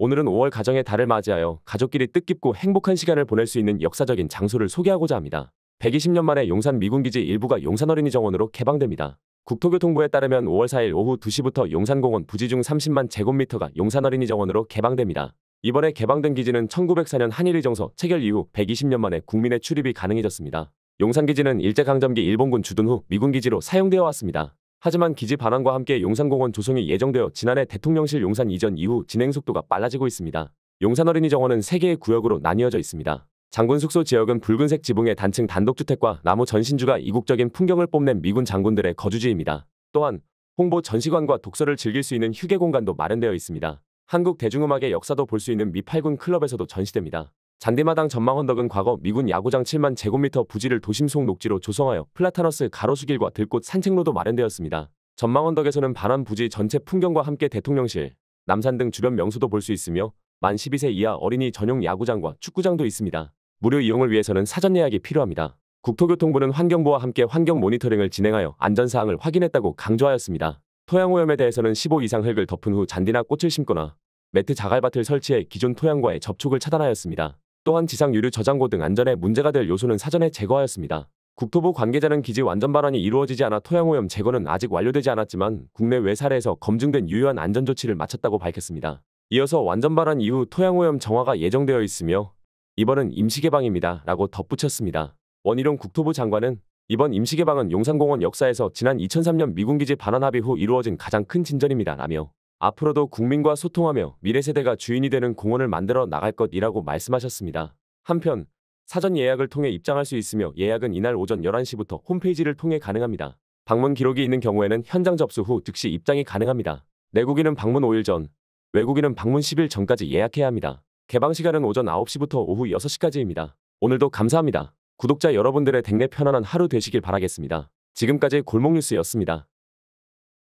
오늘은 5월 가정의 달을 맞이하여 가족끼리 뜻깊고 행복한 시간을 보낼 수 있는 역사적인 장소를 소개하고자 합니다. 120년 만에 용산 미군기지 일부가 용산 어린이 정원으로 개방됩니다. 국토교통부에 따르면 5월 4일 오후 2시부터 용산공원 부지 중 30만 제곱미터가 용산 어린이 정원으로 개방됩니다. 이번에 개방된 기지는 1904년 한일의 정서 체결 이후 120년 만에 국민의 출입이 가능해졌습니다. 용산기지는 일제강점기 일본군 주둔 후 미군기지로 사용되어 왔습니다. 하지만 기지 반환과 함께 용산공원 조성이 예정되어 지난해 대통령실 용산 이전 이후 진행 속도가 빨라지고 있습니다. 용산 어린이 정원은 3개의 구역으로 나뉘어져 있습니다. 장군 숙소 지역은 붉은색 지붕의 단층 단독주택과 나무 전신주가 이국적인 풍경을 뽐낸 미군 장군들의 거주지입니다. 또한 홍보 전시관과 독서를 즐길 수 있는 휴게 공간도 마련되어 있습니다. 한국 대중음악의 역사도 볼 수 있는 미팔군 클럽에서도 전시됩니다. 잔디마당 전망 언덕은 과거 미군 야구장 7만 제곱미터 부지를 도심 속 녹지로 조성하여 플라타너스 가로수길과 들꽃 산책로도 마련되었습니다. 전망 언덕에서는 반환 부지 전체 풍경과 함께 대통령실, 남산 등 주변 명소도 볼 수 있으며 만 12세 이하 어린이 전용 야구장과 축구장도 있습니다. 무료 이용을 위해서는 사전 예약이 필요합니다. 국토교통부는 환경부와 함께 환경 모니터링을 진행하여 안전사항을 확인했다고 강조하였습니다. 토양오염에 대해서는 15 이상 흙을 덮은 후 잔디나 꽃을 심거나 매트 자갈밭을 설치해 기존 토양과의 접촉을 차단하였습니다. 또한 지상 유류 저장고 등 안전에 문제가 될 요소는 사전에 제거하였습니다. 국토부 관계자는 기지 완전 발환이 이루어지지 않아 토양오염 제거는 아직 완료되지 않았지만 국내 외 사례에서 검증된 유효한 안전 조치를 마쳤다고 밝혔습니다. 이어서 완전 발환 이후 토양오염 정화가 예정되어 있으며 이번은 임시개방입니다. 라고 덧붙였습니다. 원희룡 국토부 장관은 이번 임시개방은 용산공원 역사에서 지난 2003년 미군기지 반환 합의 후 이루어진 가장 큰 진전입니다. 라며 앞으로도 국민과 소통하며 미래 세대가 주인이 되는 공원을 만들어 나갈 것이라고 말씀하셨습니다. 한편 사전 예약을 통해 입장할 수 있으며 예약은 이날 오전 11시부터 홈페이지를 통해 가능합니다. 방문 기록이 있는 경우에는 현장 접수 후 즉시 입장이 가능합니다. 내국인은 방문 5일 전, 외국인은 방문 10일 전까지 예약해야 합니다. 개방 시간은 오전 9시부터 오후 6시까지입니다. 오늘도 감사합니다. 구독자 여러분들의 댁내 편안한 하루 되시길 바라겠습니다. 지금까지 골목뉴스였습니다.